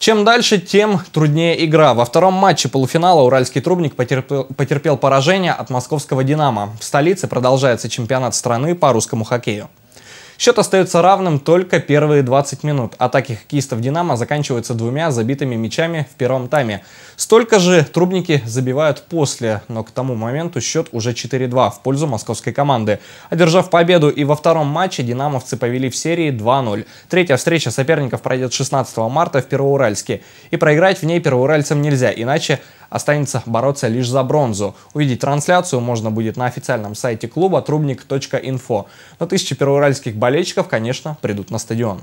Чем дальше, тем труднее игра. Во втором матче полуфинала уральский трубник потерпел, потерпел поражение от московского «Динамо». В столице продолжается чемпионат страны по русскому хоккею. Счет остается равным только первые 20 минут. Атаки хоккеистов «Динамо» заканчиваются двумя забитыми мячами в первом тайме. Столько же трубники забивают после, но к тому моменту счет уже 4-2 в пользу московской команды. Одержав победу и во втором матче, «Динамовцы» повели в серии 2-0. Третья встреча соперников пройдет 16 марта в Первоуральске. И проиграть в ней первоуральцам нельзя, иначе Останется бороться лишь за бронзу. Увидеть трансляцию можно будет на официальном сайте клуба трубник.инфо. Но тысячи первоуральских болельщиков, конечно, придут на стадион.